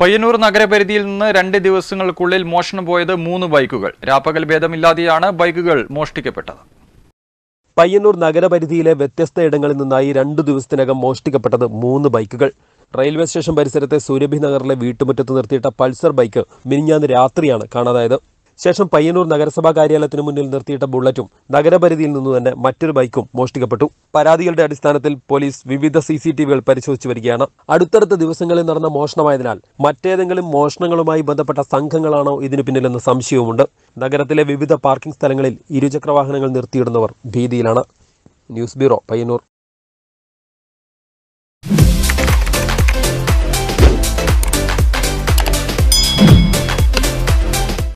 പയ്യന്നൂർ നഗരപരിധിയിൽ നിന്ന് രണ്ട് ദിവസങ്ങൾക്കുള്ളിൽ മോഷണം പോയത് മൂന്ന് ബൈക്കുകൾ രാപ്പകൽ ഭേദമില്ലാതെയാണ് ബൈക്കുകൾ മോഷ്ടിക്കപ്പെട്ടത് പയ്യന്നൂർ നഗരപരിധിയിലെ വ്യത്യസ്ത ഇടങ്ങളിൽ നിന്നായി രണ്ടു ദിവസത്തിനകം മോഷ്ടിക്കപ്പെട്ടത് മൂന്ന് ബൈക്കുകൾ റെയിൽവേ സ്റ്റേഷൻ പരിസരത്തെ സൂര്യഭി നഗറിലെ വീട്ടുമുറ്റത്ത് നിർത്തിയിട്ട പൾസർ ബൈക്ക് മിനിഞ്ഞാന്ന് രാത്രിയാണ് കാണാതായത് ശേഷം പയ്യന്നൂർ നഗരസഭാ കാര്യാലയത്തിന് മുന്നിൽ നിർത്തിയിട്ട ബുള്ളറ്റും നഗരപരിധിയിൽ നിന്നു തന്നെ മറ്റൊരു ബൈക്കും മോഷ്ടിക്കപ്പെട്ടു പരാതികളുടെ അടിസ്ഥാനത്തിൽ പോലീസ് വിവിധ സി സി ടി വികൾ പരിശോധിച്ചു വരികയാണ് അടുത്തടുത്ത ദിവസങ്ങളിൽ നടന്ന മോഷണമായതിനാൽ മറ്റേതെങ്കിലും മോഷണങ്ങളുമായി ബന്ധപ്പെട്ട സംഘങ്ങളാണോ ഇതിനു പിന്നിലെന്ന സംശയവുമുണ്ട് നഗരത്തിലെ വിവിധ പാർക്കിംഗ് സ്ഥലങ്ങളിൽ ഇരുചക്രവാഹനങ്ങൾ നിർത്തിയിടുന്നവർ ഭീതിയിലാണ് ന്യൂസ് ബ്യൂറോ പയ്യന്നൂർ